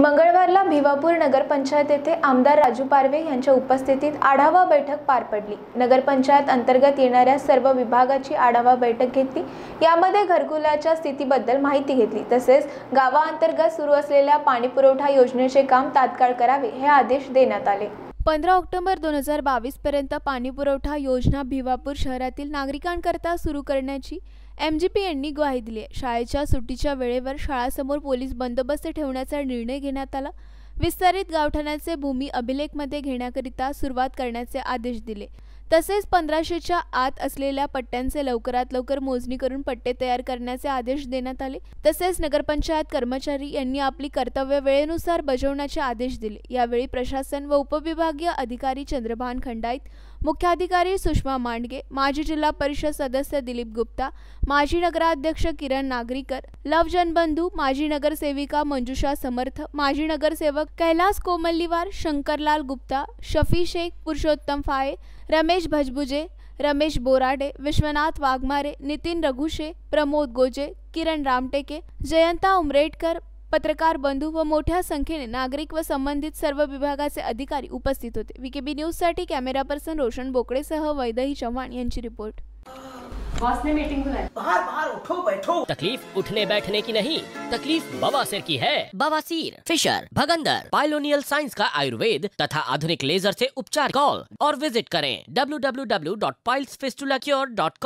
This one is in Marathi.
मंगळवारला भिवापूर नगरपंचायत येथे आमदार राजू पारवे यांच्या उपस्थितीत आढावा बैठक पार पडली नगरपंचायत अंतर्गत येणाऱ्या सर्व विभागाची आढावा बैठक घेतली यामध्ये घरकुलाच्या स्थितीबद्दल माहिती घेतली तसेच गावाअंतर्गत सुरू असलेल्या पाणीपुरवठा योजनेचे काम तात्काळ करावे हे आदेश देण्यात आले पंधरा ऑक्टोबर दोन हजार बावीसपर्यंत पाणीपुरवठा योजना भिवापूर शहरातील नागरिकांकरता सुरू करण्याची एम जी पी यांनी ग्वाही दिली आहे शाळेच्या सुट्टीच्या वेळेवर शाळासमोर पोलीस बंदोबस्त ठेवण्याचा निर्णय घेण्यात आला विस्तारित गावठाण्याचे भूमी अभिलेखमध्ये घेण्याकरिता सुरुवात करण्याचे आदेश दिले तसेच पंधराशेच्या आत असलेल्या पट्ट्यांचे लवकरात लवकर मोजणी करून पट्टे तयार करण्याचे आदेश देण्यात आले तसेच नगरपंचायत कर्मचारी यांनी आपली कर्तव्य वेळेनुसार बजावण्याचे आदेश दिले यावेळी प्रशासन व उपविभागीय अधिकारी चंद्रभान खंडाईत मुख्याधिकारी सुषमा मांडगे माजी जिल्हा परिषद सदस्य दिलीप गुप्ता माजी नगराध्यक्ष किरण नागरीकर लव जनबंधू माजी सेविका मंजुषा समर्थ माजी नगरसेवक कैलास कोमल्लीवार शंकरलाल गुप्ता शफी शेख पुरुषोत्तम फाये रमेश भजबुजे रमेश बोराडे विश्वनाथ वाघमारे नितिन रघुशे प्रमोद गोजे किरण रामटेके जयंता उमरेडकर पत्रकार बंधु व मोठ्या संख्येने नागरिक व संबंधित सर्व विभागाचे अधिकारी उपस्थित होते न्यूज न्यूजसाठी कॅमेरा पर्सन रोशन बोकड़े सह वैदही चव्हाण यांची रिपोर्ट बाहर बाहर उठो बैठो तकलीफ उठने बैठने की नहीं तकलीफ बवासीर की है बवासीर फिशर भगंदर पाइलोनियल साइंस का आयुर्वेद तथा आधुनिक लेजर से उपचार कॉल और विजिट करें डब्ल्यू डब्ल्यू डब्ल्यू डॉट